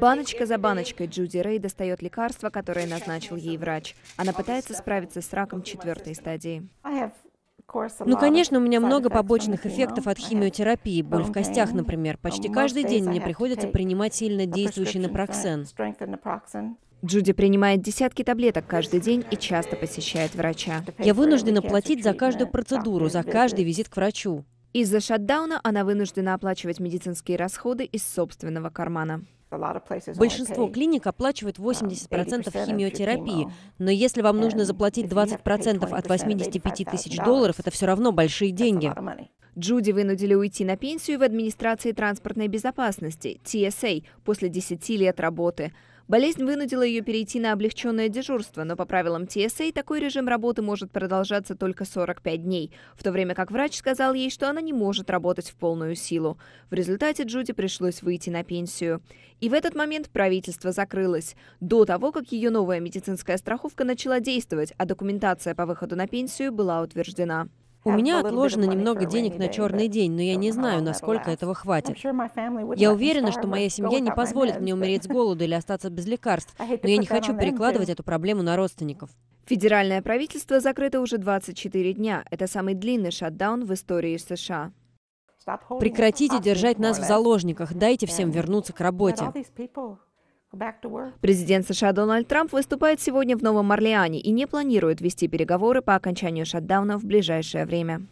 Баночка за баночкой Джуди Рэй достает лекарство, которое назначил ей врач. Она пытается справиться с раком четвертой стадии. Ну, ну конечно, у меня много побочных эффектов от химиотерапии, боль в костях, например. Почти каждый день мне приходится принимать сильно действующий напроксен. Джуди принимает десятки таблеток каждый день и часто посещает врача. Я вынуждена платить за каждую процедуру, за каждый визит к врачу. Из-за шатдауна она вынуждена оплачивать медицинские расходы из собственного кармана. Большинство клиник оплачивает um, 80% химиотерапии, но если вам нужно заплатить 20% от 85 тысяч долларов, это все равно большие деньги. Джуди вынудили уйти на пенсию в администрации транспортной безопасности, TSA, а, после 10 лет работы. Болезнь вынудила ее перейти на облегченное дежурство, но по правилам TSA а такой режим работы может продолжаться только 45 дней, в то время как врач сказал ей, что она не может работать в полную силу. В результате Джуди пришлось выйти на пенсию. И в этот момент правительство закрылось. До того, как ее новая медицинская страховка начала действовать, а документация по выходу на пенсию была утверждена. У меня отложено немного денег на черный день, но я не знаю, насколько этого хватит. Я уверена, что моя семья не позволит мне умереть с голоду или остаться без лекарств, но я не хочу перекладывать эту проблему на родственников. Федеральное правительство закрыто уже 24 дня. Это самый длинный шатдаун в истории США. Прекратите держать нас в заложниках, дайте всем вернуться к работе. Президент США Дональд Трамп выступает сегодня в Новом Орлеане и не планирует вести переговоры по окончанию шатдауна в ближайшее время.